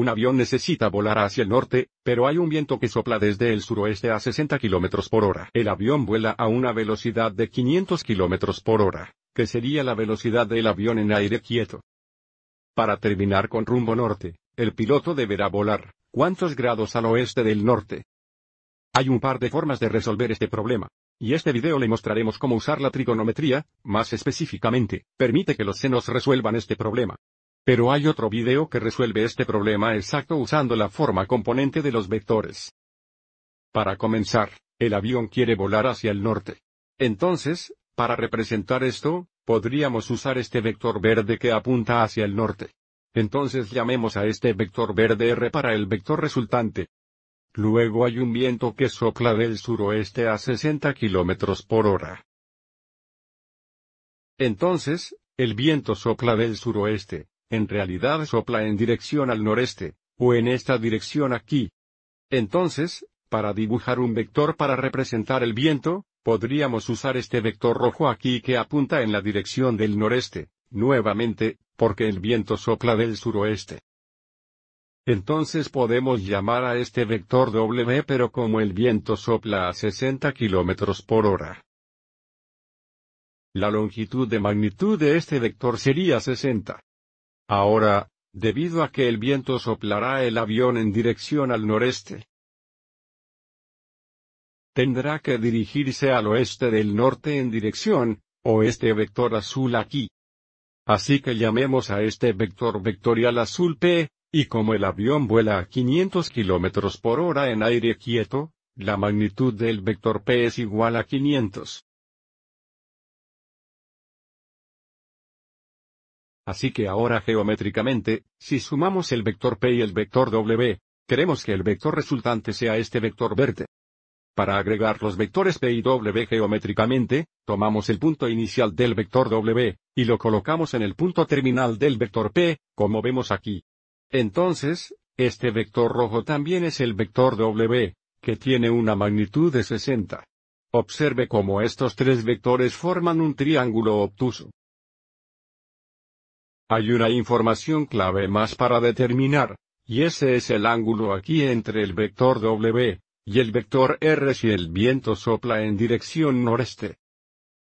Un avión necesita volar hacia el norte, pero hay un viento que sopla desde el suroeste a 60 km por hora. El avión vuela a una velocidad de 500 km por hora, que sería la velocidad del avión en aire quieto. Para terminar con rumbo norte, el piloto deberá volar, ¿cuántos grados al oeste del norte? Hay un par de formas de resolver este problema. Y este video le mostraremos cómo usar la trigonometría, más específicamente, permite que los senos resuelvan este problema. Pero hay otro video que resuelve este problema exacto usando la forma componente de los vectores. Para comenzar, el avión quiere volar hacia el norte. Entonces, para representar esto, podríamos usar este vector verde que apunta hacia el norte. Entonces llamemos a este vector verde R para el vector resultante. Luego hay un viento que sopla del suroeste a 60 km por hora. Entonces, el viento sopla del suroeste, en realidad sopla en dirección al noreste, o en esta dirección aquí. Entonces, para dibujar un vector para representar el viento, podríamos usar este vector rojo aquí que apunta en la dirección del noreste, nuevamente, porque el viento sopla del suroeste. Entonces podemos llamar a este vector W pero como el viento sopla a 60 km por hora. La longitud de magnitud de este vector sería 60. Ahora, debido a que el viento soplará el avión en dirección al noreste, tendrá que dirigirse al oeste del norte en dirección, o este vector azul aquí. Así que llamemos a este vector vectorial azul P, y como el avión vuela a 500 km por hora en aire quieto, la magnitud del vector P es igual a 500. Así que ahora geométricamente, si sumamos el vector P y el vector W, queremos que el vector resultante sea este vector verde. Para agregar los vectores P y W geométricamente, tomamos el punto inicial del vector W, y lo colocamos en el punto terminal del vector P, como vemos aquí. Entonces, este vector rojo también es el vector W, que tiene una magnitud de 60. Observe cómo estos tres vectores forman un triángulo obtuso. Hay una información clave más para determinar, y ese es el ángulo aquí entre el vector W, y el vector R si el viento sopla en dirección noreste.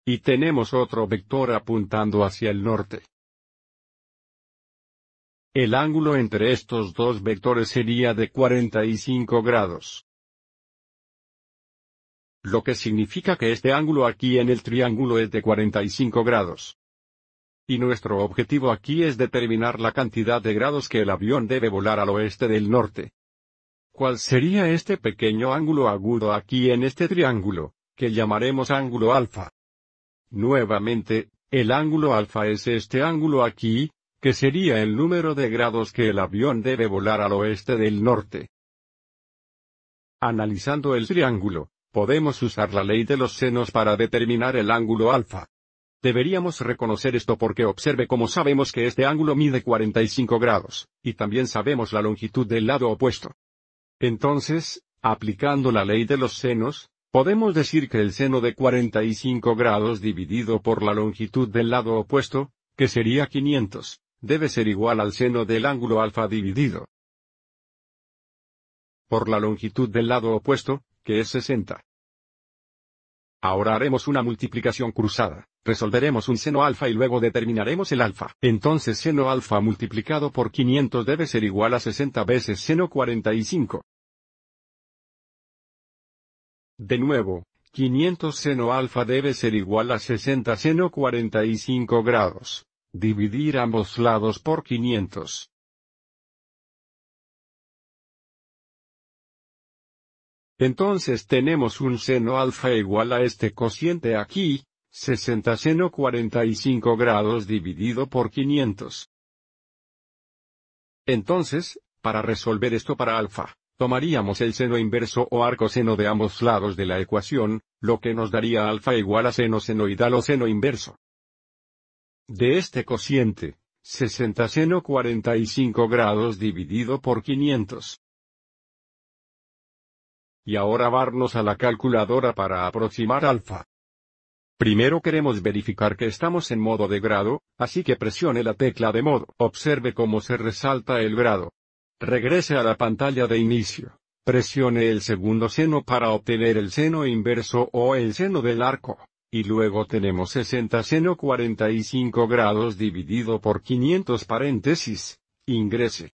Y tenemos otro vector apuntando hacia el norte. El ángulo entre estos dos vectores sería de 45 grados. Lo que significa que este ángulo aquí en el triángulo es de 45 grados y nuestro objetivo aquí es determinar la cantidad de grados que el avión debe volar al oeste del norte. ¿Cuál sería este pequeño ángulo agudo aquí en este triángulo, que llamaremos ángulo alfa? Nuevamente, el ángulo alfa es este ángulo aquí, que sería el número de grados que el avión debe volar al oeste del norte. Analizando el triángulo, podemos usar la ley de los senos para determinar el ángulo alfa. Deberíamos reconocer esto porque observe cómo sabemos que este ángulo mide 45 grados, y también sabemos la longitud del lado opuesto. Entonces, aplicando la ley de los senos, podemos decir que el seno de 45 grados dividido por la longitud del lado opuesto, que sería 500, debe ser igual al seno del ángulo alfa dividido por la longitud del lado opuesto, que es 60. Ahora haremos una multiplicación cruzada. Resolveremos un seno alfa y luego determinaremos el alfa. Entonces seno alfa multiplicado por 500 debe ser igual a 60 veces seno 45. De nuevo, 500 seno alfa debe ser igual a 60 seno 45 grados. Dividir ambos lados por 500. Entonces tenemos un seno alfa igual a este cociente aquí, 60 seno 45 grados dividido por 500. Entonces, para resolver esto para alfa, tomaríamos el seno inverso o arco seno de ambos lados de la ecuación, lo que nos daría alfa igual a seno senoidal o seno inverso. De este cociente, 60 seno 45 grados dividido por 500. Y ahora vamos a la calculadora para aproximar alfa. Primero queremos verificar que estamos en modo de grado, así que presione la tecla de modo. Observe cómo se resalta el grado. Regrese a la pantalla de inicio. Presione el segundo seno para obtener el seno inverso o el seno del arco. Y luego tenemos 60 seno 45 grados dividido por 500 paréntesis. Ingrese.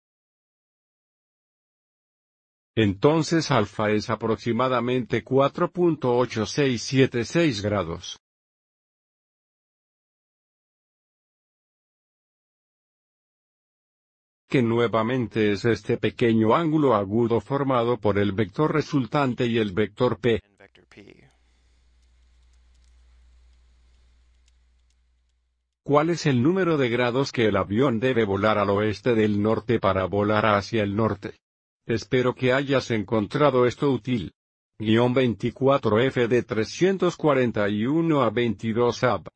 Entonces alfa es aproximadamente 4.8676 grados. que nuevamente es este pequeño ángulo agudo formado por el vector resultante y el vector p. ¿Cuál es el número de grados que el avión debe volar al oeste del norte para volar hacia el norte? Espero que hayas encontrado esto útil. 24F de 341 a 22 AB.